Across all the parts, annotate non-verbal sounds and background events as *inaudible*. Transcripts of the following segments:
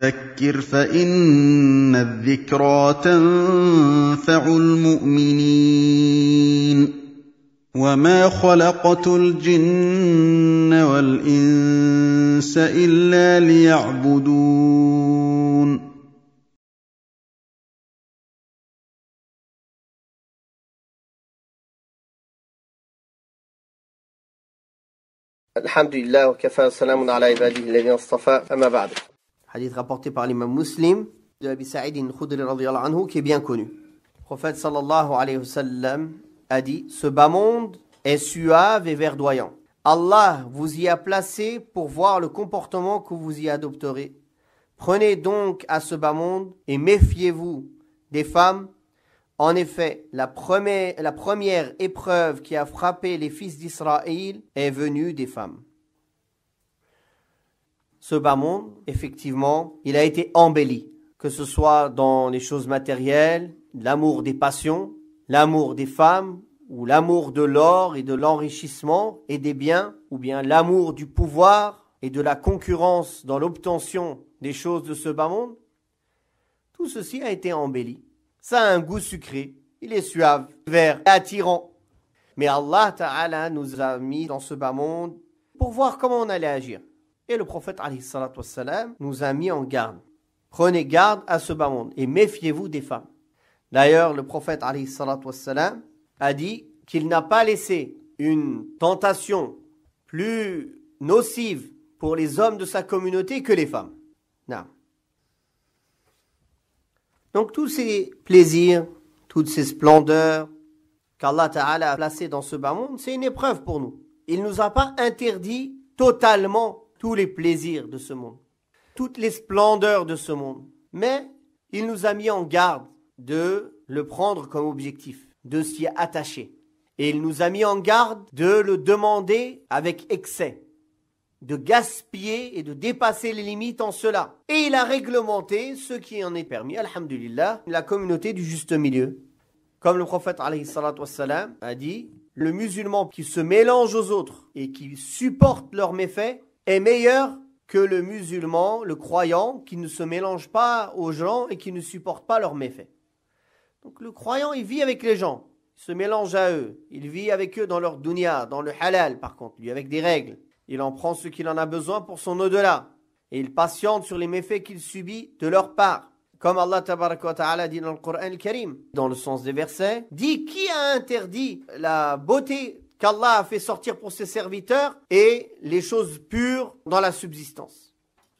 فَذَكِّرْ فَإِنَّ الذِّكْرَىٰ تَنفَعُ الْمُؤْمِنِينَ وَمَا خَلَقْتُ الْجِنَّ وَالْإِنسَ إِلَّا لِيَعْبُدُونِ الحمد لله وكفى سلام على عباده الذين اصطفى أما بعد hadith rapporté par l'imam muslim de Abi Sa'id al qui est bien connu. Le prophète sallallahu alayhi wa sallam a dit Ce bas monde est suave et verdoyant. Allah vous y a placé pour voir le comportement que vous y adopterez. Prenez donc à ce bas monde et méfiez-vous des femmes. En effet, la première épreuve qui a frappé les fils d'Israël est venue des femmes ce bas monde, effectivement, il a été embelli, que ce soit dans les choses matérielles, l'amour des passions, l'amour des femmes, ou l'amour de l'or et de l'enrichissement et des biens, ou bien l'amour du pouvoir et de la concurrence dans l'obtention des choses de ce bas monde, tout ceci a été embelli. Ça a un goût sucré, il est suave, vert et attirant. Mais Allah Ta'ala nous a mis dans ce bas monde pour voir comment on allait agir. Et le prophète nous a mis en garde. Prenez garde à ce bas monde et méfiez-vous des femmes. D'ailleurs, le prophète a dit qu'il n'a pas laissé une tentation plus nocive pour les hommes de sa communauté que les femmes. Donc tous ces plaisirs, toutes ces splendeurs qu'Allah Ta'ala a placées dans ce bas monde, c'est une épreuve pour nous. Il ne nous a pas interdit totalement tous les plaisirs de ce monde, toutes les splendeurs de ce monde. Mais il nous a mis en garde de le prendre comme objectif, de s'y attacher. Et il nous a mis en garde de le demander avec excès, de gaspiller et de dépasser les limites en cela. Et il a réglementé ce qui en est permis, alhamdulillah, la communauté du juste milieu. Comme le prophète a dit, le musulman qui se mélange aux autres et qui supporte leurs méfaits est meilleur que le musulman, le croyant, qui ne se mélange pas aux gens et qui ne supporte pas leurs méfaits. Donc le croyant, il vit avec les gens, il se mélange à eux, il vit avec eux dans leur dunya, dans le halal par contre, lui avec des règles. Il en prend ce qu'il en a besoin pour son au-delà. Et il patiente sur les méfaits qu'il subit de leur part. Comme Allah ta'ala dit dans le Coran al-Karim, dans le sens des versets, dit qui a interdit la beauté qu'Allah a fait sortir pour ses serviteurs et les choses pures dans la subsistance.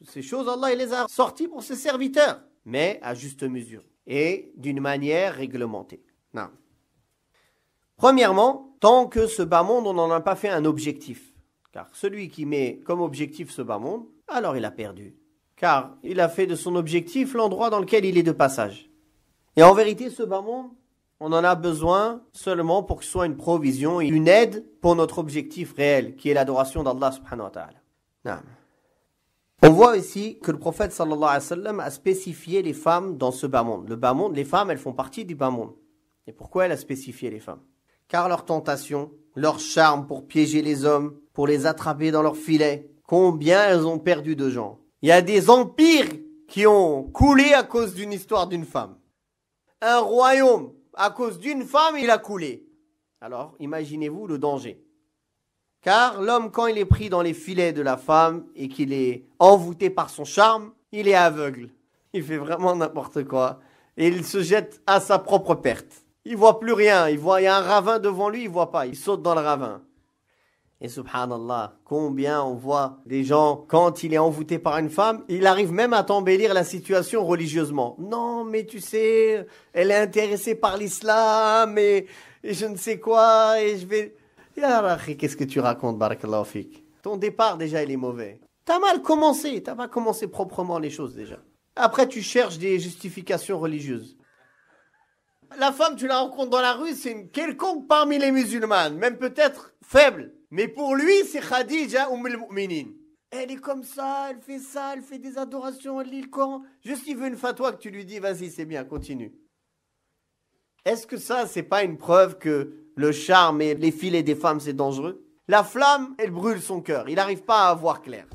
ces choses, Allah il les a sorties pour ses serviteurs, mais à juste mesure et d'une manière réglementée. Non. Premièrement, tant que ce bas monde, on n'en a pas fait un objectif. Car celui qui met comme objectif ce bas monde, alors il a perdu. Car il a fait de son objectif l'endroit dans lequel il est de passage. Et en vérité, ce bas monde, on en a besoin seulement pour que ce soit une provision et une aide pour notre objectif réel, qui est l'adoration d'Allah subhanahu wa ta'ala. On voit ici que le prophète sallallahu alayhi wa sallam a spécifié les femmes dans ce bas monde. Le bas monde, les femmes, elles font partie du bas monde. Et pourquoi elle a spécifié les femmes Car leurs tentations, leur charme pour piéger les hommes, pour les attraper dans leurs filets, combien elles ont perdu de gens. Il y a des empires qui ont coulé à cause d'une histoire d'une femme. Un royaume à cause d'une femme, il a coulé. Alors, imaginez-vous le danger. Car l'homme, quand il est pris dans les filets de la femme et qu'il est envoûté par son charme, il est aveugle. Il fait vraiment n'importe quoi. Et il se jette à sa propre perte. Il voit plus rien. Il voit, y a un ravin devant lui, il voit pas. Il saute dans le ravin. Et subhanallah, combien on voit des gens, quand il est envoûté par une femme, il arrive même à t'embellir la situation religieusement. Non, mais tu sais, elle est intéressée par l'islam et, je ne sais quoi et je vais... Yarachi, qu'est-ce que tu racontes, barakallahu Ton départ déjà, il est mauvais. T'as mal commencé, t'as pas commencé proprement les choses déjà. Après, tu cherches des justifications religieuses. La femme, tu la rencontres dans la rue, c'est une quelconque parmi les musulmanes, même peut-être faible. Mais pour lui, c'est Khadija Umm Elle est comme ça, elle fait ça, elle fait des adorations, elle lit le Coran. Juste il veut une fatwa que tu lui dis, vas-y, c'est bien, continue. Est-ce que ça, c'est pas une preuve que le charme et les filets des femmes, c'est dangereux La flamme, elle brûle son cœur. Il n'arrive pas à voir clair.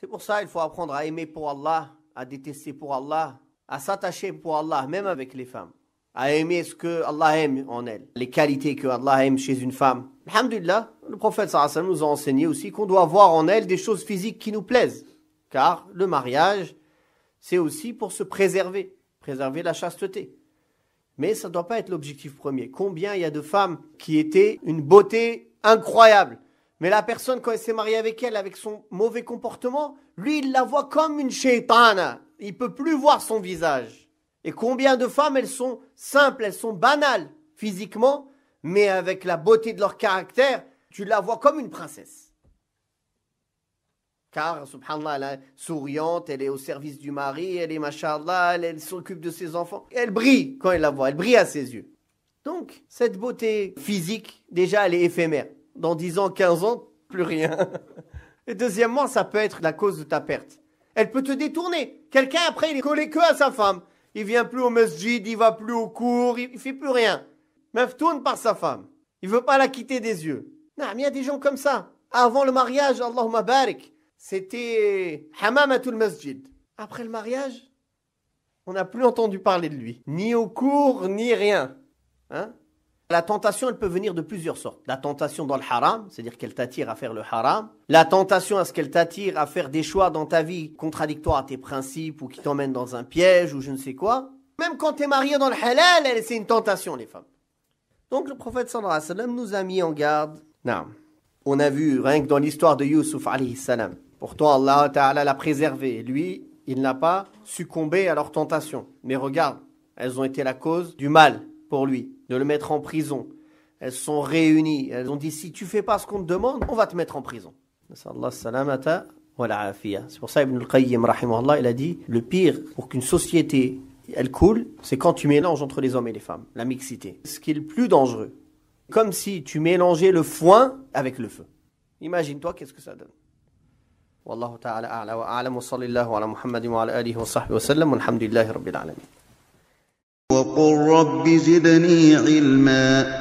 C'est pour ça il faut apprendre à aimer pour Allah, à détester pour Allah, à s'attacher pour Allah, même avec les femmes à aimer ce que Allah aime en elle, les qualités que Allah aime chez une femme. Alhamdulillah, le prophète sallallahu nous a enseigné aussi qu'on doit voir en elle des choses physiques qui nous plaisent. Car le mariage, c'est aussi pour se préserver, préserver la chasteté. Mais ça ne doit pas être l'objectif premier. Combien il y a de femmes qui étaient une beauté incroyable. Mais la personne, quand elle s'est mariée avec elle, avec son mauvais comportement, lui, il la voit comme une shaitana. Il peut plus voir son visage. Et combien de femmes, elles sont simples, elles sont banales physiquement, mais avec la beauté de leur caractère, tu la vois comme une princesse. Car, subhanallah, elle est souriante, elle est au service du mari, elle est mashallah, elle, s'occupe de ses enfants. Elle brille quand elle la voit, elle brille à ses yeux. Donc, cette beauté physique, déjà, elle est éphémère. Dans 10 ans, 15 ans, plus rien. *laughs* Et deuxièmement, ça peut être la cause de ta perte. Elle peut te détourner. Quelqu'un, après, il est collé que à sa femme il vient plus au masjid, il va plus au cours, il, ne fait plus rien. tourne par sa femme. Il veut pas la quitter des yeux. Non, il y a des gens comme ça. Avant le mariage, Allahumma barik, c'était Hamamatul Masjid. Après le mariage, on n'a plus entendu parler de lui. Ni au cours, ni rien. Hein la tentation, elle peut venir de plusieurs sortes. La tentation dans le haram, c'est-à-dire qu'elle t'attire à faire le haram. La tentation à ce qu'elle t'attire à faire des choix dans ta vie contradictoires à tes principes ou qui t'emmènent dans un piège ou je ne sais quoi. Même quand tu es marié dans le halal, c'est une tentation, les femmes. Donc le prophète sallallahu alayhi wa nous a mis en garde. Non. On a vu rien que dans l'histoire de Yusuf alayhi salam. Pourtant Allah ta'ala l'a préservé. Lui, il n'a pas succombé à leurs tentations. Mais regarde, elles ont été la cause du mal pour lui de le mettre en prison. Elles sont réunies, elles ont dit si tu fais pas ce qu'on te demande, on va te mettre en prison. C'est pour ça Ibn al-Qayyim il a dit le pire pour qu'une société elle coule, c'est quand tu mélanges entre les hommes et les femmes, la mixité. Ce qui est le plus dangereux, comme si tu mélangeais le foin avec le feu. Imagine-toi qu'est-ce que ça donne. وقل رب زدني علما